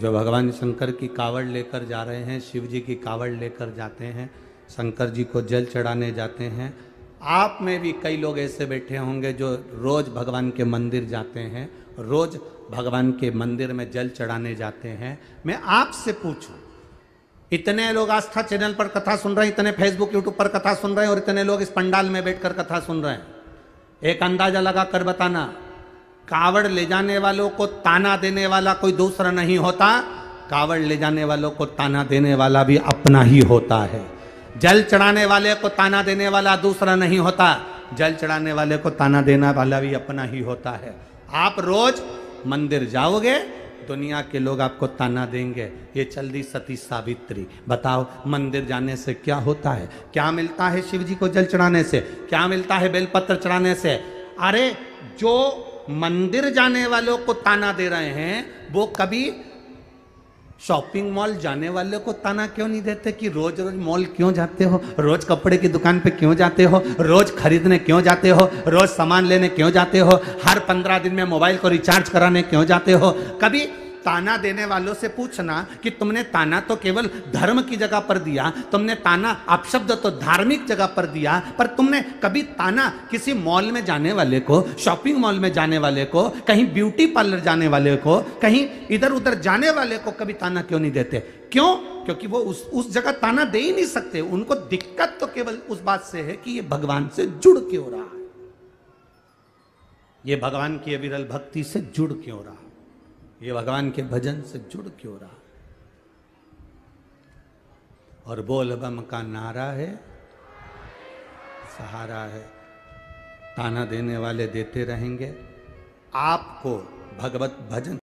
जो भगवान शंकर की कावड़ लेकर जा रहे हैं शिव जी की कावड़ लेकर जाते हैं शंकर जी को जल चढ़ाने जाते हैं आप में भी कई लोग ऐसे बैठे होंगे जो रोज़ भगवान के मंदिर जाते हैं रोज़ भगवान के मंदिर में जल चढ़ाने जाते हैं मैं आपसे पूछूं इतने लोग आस्था चैनल पर कथा सुन रहे हैं इतने फेसबुक यूट्यूब पर कथा सुन रहे हैं और इतने लोग इस पंडाल में बैठकर कथा सुन रहे हैं एक अंदाज़ा लगा कर बताना कावड़ ले जाने वालों को ताना देने वाला कोई दूसरा नहीं होता कावड़ ले जाने वालों को ताना देने वाला भी अपना ही होता है जल चढ़ाने वाले को ताना देने वाला दूसरा नहीं होता जल चढ़ाने वाले को ताना देने वाला भी अपना ही होता है आप रोज मंदिर जाओगे दुनिया के लोग आपको ताना देंगे ये चल दी सती सावित्री बताओ मंदिर जाने से क्या होता है क्या मिलता है शिव जी को जल चढ़ाने से क्या मिलता है बेलपत्र चढ़ाने से अरे जो मंदिर जाने वालों को ताना दे रहे हैं वो कभी शॉपिंग मॉल जाने वाले को ताना क्यों नहीं देते कि रोज रोज मॉल क्यों जाते हो रोज कपड़े की दुकान पे क्यों जाते हो रोज खरीदने क्यों जाते हो रोज सामान लेने क्यों जाते हो हर पंद्रह दिन में मोबाइल को रिचार्ज कराने क्यों जाते हो कभी ताना देने वालों से पूछना कि तुमने ताना तो केवल धर्म की जगह पर दिया तुमने ताना अपशब्द तो धार्मिक जगह पर दिया पर तुमने कभी ताना किसी मॉल में जाने वाले को शॉपिंग मॉल में जाने वाले को कहीं ब्यूटी पार्लर जाने वाले को कहीं इधर उधर जाने वाले को कभी ताना क्यों नहीं देते क्यों क्योंकि वो उस उस जगह ताना दे ही नहीं सकते उनको दिक्कत तो केवल उस बात से है कि ये भगवान से जुड़ क्यों रहा है ये भगवान की अविरल भक्ति से जुड़ क्यों रहा ये भगवान के भजन से जुड़ क्यों रहा और बोल बम का नारा है सहारा है ताना देने वाले देते रहेंगे आपको भगवत भजन